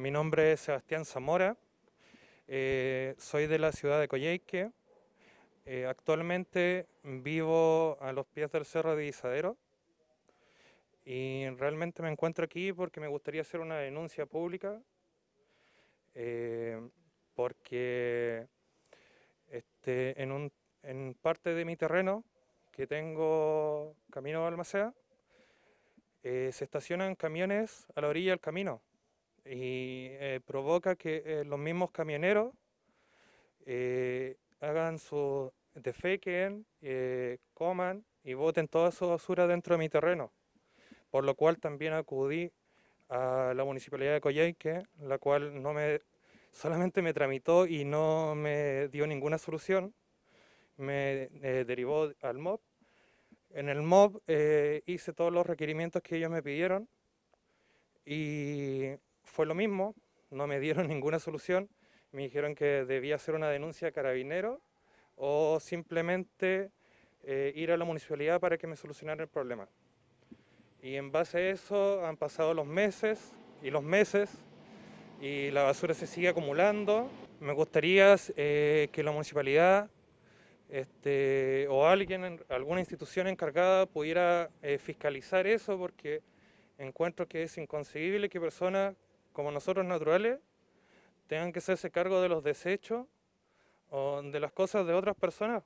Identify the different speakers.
Speaker 1: Mi nombre es Sebastián Zamora, eh, soy de la ciudad de Coyhaique. Eh, actualmente vivo a los pies del Cerro de Isadero y realmente me encuentro aquí porque me gustaría hacer una denuncia pública eh, porque este, en, parte de mi terreno que tengo camino a Almacea, se estacionan camiones a la orilla del camino y eh, provoca que eh, los mismos camioneros eh, hagan su defequen, coman y boten toda su basura dentro de mi terreno. Por lo cual también acudí a la municipalidad de Coyhaique, la cual no me solamente me tramitó y no me dio ninguna solución. Me derivó al MOB. En el MOB hice todos los requerimientos que ellos me pidieron y fue lo mismo, no me dieron ninguna solución, me dijeron que debía hacer una denuncia a carabinero o simplemente eh, ir a la municipalidad para que me solucionaran el problema. Y en base a eso han pasado los meses y los meses y la basura se sigue acumulando. Me gustaría eh, que la municipalidad este, o alguien, alguna institución encargada pudiera eh, fiscalizar eso porque encuentro que es inconcebible que personas como nosotros naturales, tengan que hacerse cargo de los desechos o de las cosas de otras personas.